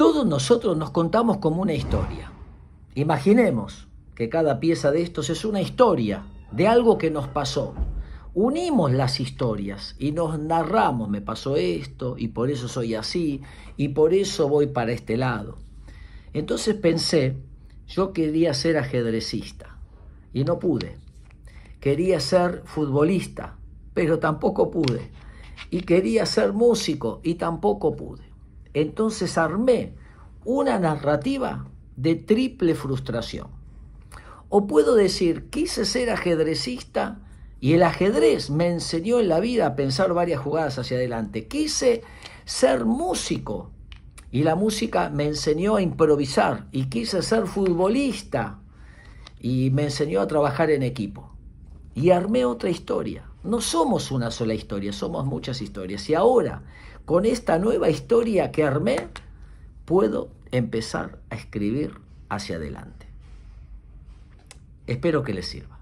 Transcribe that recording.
Todos nosotros nos contamos como una historia. Imaginemos que cada pieza de estos es una historia de algo que nos pasó. Unimos las historias y nos narramos, me pasó esto y por eso soy así y por eso voy para este lado. Entonces pensé, yo quería ser ajedrecista y no pude. Quería ser futbolista, pero tampoco pude. Y quería ser músico y tampoco pude. Entonces armé una narrativa de triple frustración. O puedo decir, quise ser ajedrecista y el ajedrez me enseñó en la vida a pensar varias jugadas hacia adelante. Quise ser músico y la música me enseñó a improvisar. Y quise ser futbolista y me enseñó a trabajar en equipo. Y armé otra historia. No somos una sola historia, somos muchas historias. Y ahora con esta nueva historia que armé, puedo empezar a escribir hacia adelante. Espero que les sirva.